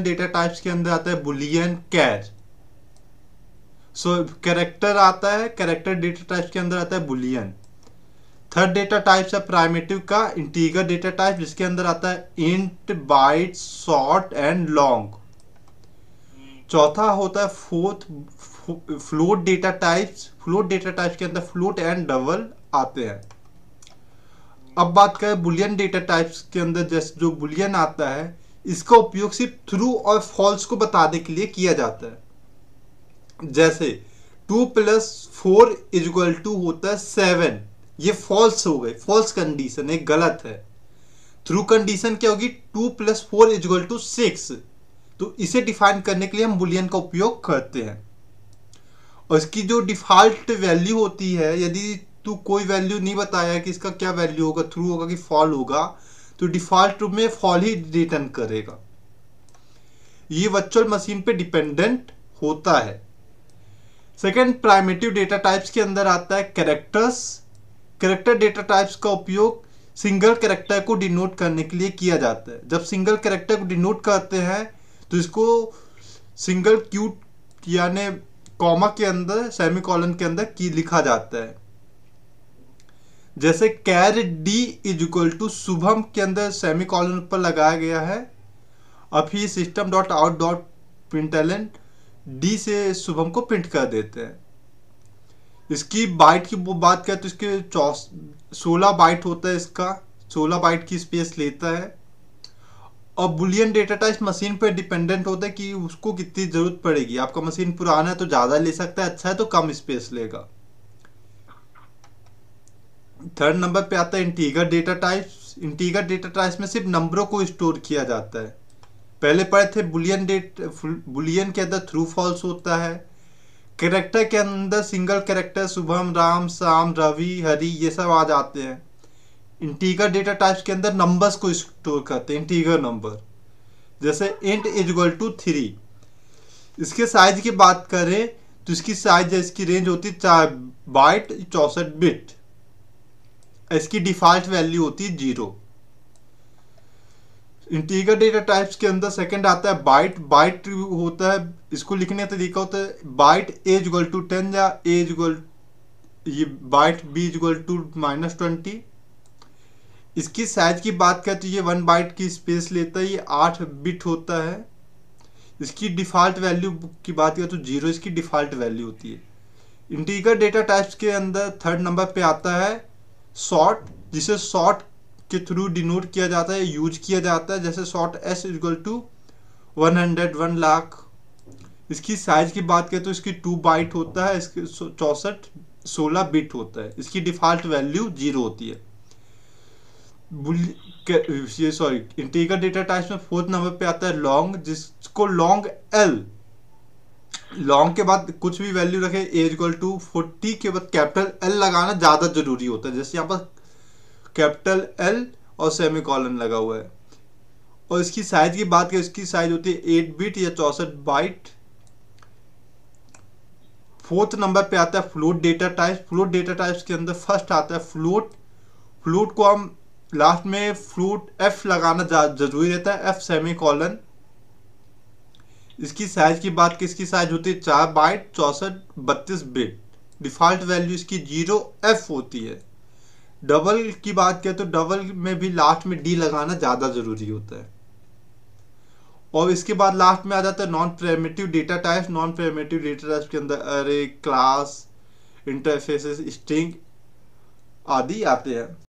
Boolean data types के अंदर आता है बुलियन कैर सो कैरेक्टर आता है कैरेक्टर डेटा टाइप्स के अंदर आता है बुलियन थर्ड डेटा टाइप्स है प्राइमेटिव का इंटीगर डेटा टाइप जिसके अंदर आता है int byte short and long चौथा होता है fourth float data types float data types के अंदर फ्लोट एंड डबल आते हैं अब बात करें बुलियन डेटा टाइप्स के अंदर जैसे जो बुलियन आता है इसका उपयोग सिर्फ थ्रू और फॉल्स को बताने के लिए किया जाता है जैसे two plus four is equal to होता है सेवन ये फॉल्स हो गए फॉल्स कंडीशन है गलत है थ्रू कंडीशन क्या होगी two plus four is equal to six तो इसे डिफाइन करने के लिए हम बुलियन का उपयोग करते हैं और इसकी जो डिफॉल्ट वैल्यू होती है यदि तू कोई वैल्यू नहीं बताया कि इसका क्या वैल्यू होगा थ्रू होगा कि फॉल होगा तो डिफ़ॉल्ट रूप में फॉल ही रिटर्न करेगा ये वर्चुअल मशीन पे डिपेंडेंट होता है सेकेंड प्राइमेटिव डेटा टाइप्स के अंदर आता है कैरेक्टर्स कैरेक्टर डेटा टाइप्स का उपयोग सिंगल कैरेक्टर को डिनोट करने के लिए किया जाता है जब सिंगल कैरेक्टर को डिनोट करते हैं तो इसको सिंगल क्यूट यानी कॉमा के अंदर सेमी कॉलन के अंदर की लिखा जाता है जैसे char D is equal to Shubham के अंदर सेमी कॉलन पर लगाया गया है अब ही system dot out dot print D से शुभम को प्रिंट कर देते हैं इसकी बाइट की बात करें तो इसके चौ सोलह बाइट होता है इसका सोलह बाइट की स्पेस लेता है और बुलियन डेटा टाइप मशीन पर डिपेंडेंट होता है कि उसको कितनी ज़रूरत पड़ेगी आपका मशीन पुराना है तो ज़्यादा ले सकता है अच्छा है तो कम स्पेस लेगा थर्ड नंबर पे आता है integer data types integer data types में सिर्फ नंबरों को स्टोर किया जाता है पहले पढ़े थे बुलियन डेट बुलियन के अंदर थ्रू फॉल्स होता है कैरेक्टर के अंदर सिंगल कैरेक्टर शुभम राम शाम रवि हरि ये सब आ जाते हैं इंटीगर डेटा टाइप्स के अंदर नंबर्स को स्टोर करते हैं इंटीगर नंबर जैसे int is equal to three इसके साइज की बात करें तो इसकी साइज इसकी रेंज होती है बाइट चौंसठ बिट इसकी डिफ़ॉल्ट वैल्यू होती है जीरो इंटीगर डेटा टाइप्स के अंदर सेकंड आता है बाइट बाइट होता है इसको लिखने का तरीका होता है byte a is equal to ten या एज इक्वल ये byte B equal to minus twenty इसकी साइज की बात करें तो ये वन बाइट की स्पेस लेता है ये आठ बिट होता है इसकी डिफ़ॉल्ट वैल्यू की बात करें तो जीरो इसकी डिफ़ॉल्ट वैल्यू होती है इंटीगर डेटा टाइप्स के अंदर थर्ड नंबर पे आता है शॉर्ट जिसे शॉर्ट के थ्रू डिनोट किया जाता है यूज किया जाता है जैसे short S equal to one hundred one lakh इसकी साइज की बात करें तो इसकी टू बाइट होता है इसकी चौसठ सोलह बिट होता है इसकी डिफॉल्ट वैल्यू जीरो होती है सॉरी इंटीगर डेटा टाइप्स में फोर्थ नंबर पे आता है लॉन्ग जिसको लॉन्ग एल लॉन्ग के बाद कुछ भी वैल्यू रखे एज इक्वल टू फोर्टी के बाद कैपिटल एल लगाना ज़्यादा जरूरी होता है जैसे यहाँ पर कैपिटल एल और सेमी कॉलन लगा हुआ है और इसकी साइज की बात करें इसकी साइज होती है एट बिट या चौसठ बाइट फोर्थ नंबर पे आता है float data type float data types के अंदर फर्स्ट आता है फ्लोट फ्लोट को हम लास्ट में फ्लूट एफ लगाना जरूरी रहता है एफ सेमी कॉलन इसकी साइज की बात किसकी साइज होती है चार बाइट चौसठ बत्तीस बिट डिफ़ॉल्ट वैल्यू इसकी जीरो एफ होती है डबल की बात करें तो डबल में भी लास्ट में डी लगाना ज़्यादा ज़रूरी होता है और इसके बाद लास्ट में आ जाता है non primitive data type non primitive data type के अंदर अरे क्लास इंटरफेसेस स्ट्रिंग आदि आते हैं